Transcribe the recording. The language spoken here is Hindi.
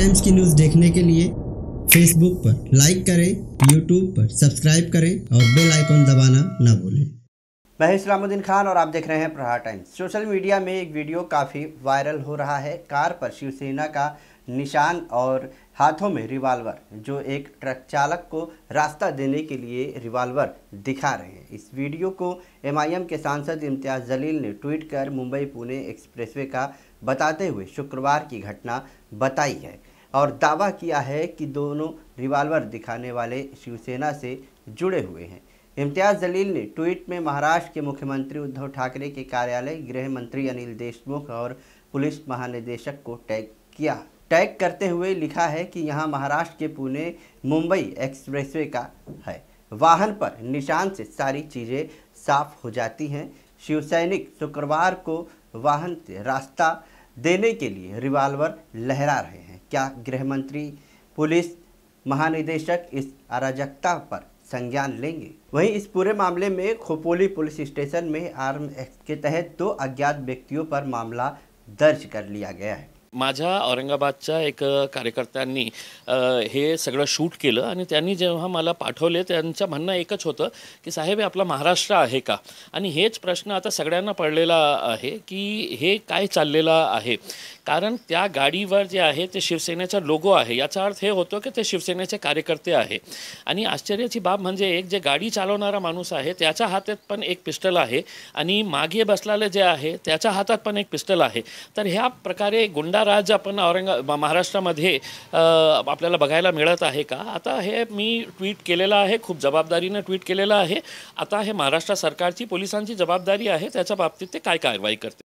टाइम्स की न्यूज़ देखने के लिए फेसबुक पर लाइक करें यूट्यूब पर सब्सक्राइब करें और बेल आइकॉन दबाना ना भूलें मैं इस्लामुद्दीन खान और आप देख रहे हैं प्रहार टाइम्स सोशल मीडिया में एक वीडियो काफ़ी वायरल हो रहा है कार पर शिवसेना का निशान और हाथों में रिवाल्वर जो एक ट्रक चालक को रास्ता देने के लिए रिवाल्वर दिखा रहे हैं इस वीडियो को एमआईएम के सांसद इम्तियाज़ जलील ने ट्वीट कर मुंबई पुणे एक्सप्रेसवे का बताते हुए शुक्रवार की घटना बताई है और दावा किया है कि दोनों रिवाल्वर दिखाने वाले शिवसेना से जुड़े हुए हैं इम्तियाज़ जलील ने ट्वीट में महाराष्ट्र के मुख्यमंत्री उद्धव ठाकरे के कार्यालय गृह मंत्री अनिल देशमुख और पुलिस महानिदेशक को टैग किया टैग करते हुए लिखा है कि यहाँ महाराष्ट्र के पुणे मुंबई एक्सप्रेसवे का है वाहन पर निशान से सारी चीज़ें साफ हो जाती हैं शिव सैनिक शुक्रवार को वाहन से रास्ता देने के लिए रिवाल्वर लहरा रहे हैं क्या गृह मंत्री पुलिस महानिदेशक इस अराजकता पर संज्ञान लेंगे वहीं इस पूरे मामले में खोपोली पुलिस स्टेशन में आर्म एक्ट के तहत दो अज्ञात व्यक्तियों पर मामला दर्ज कर लिया गया है माझ्या औरंगाबादच्या एक कार्यकर्त्यांनी हे सगळं शूट केलं आणि त्यांनी जेव्हा मला पाठवले त्यांचं म्हणणं एकच होतं की साहेब हे आपला महाराष्ट्र आहे का आणि हेच प्रश्न आता सगळ्यांना पडलेला आहे की हे काय चाललेलं आहे कारण त्या गाडीवर जे आहे ते शिवसेनेचा लोगो आहे याचा अर्थ हे होतो की ते शिवसेनेचे कार्यकर्ते आहे आणि आश्चर्याची बाब म्हणजे एक जे गाडी चालवणारा माणूस आहे त्याच्या हातात पण एक पिस्टल आहे आणि मागे बसलेलं जे आहे त्याच्या हातात पण एक पिस्टल आहे तर ह्या प्रकारे राज आपण औरंगा महाराष्ट्रामध्ये आपल्याला बघायला मिळत आहे का आता हे मी ट्विट केलेलं आहे खूप जबाबदारीनं ट्विट केलेलं आहे आता हे महाराष्ट्र सरकारची पोलिसांची जबाबदारी आहे त्याच्या बाबतीत ते काय कारवाई करते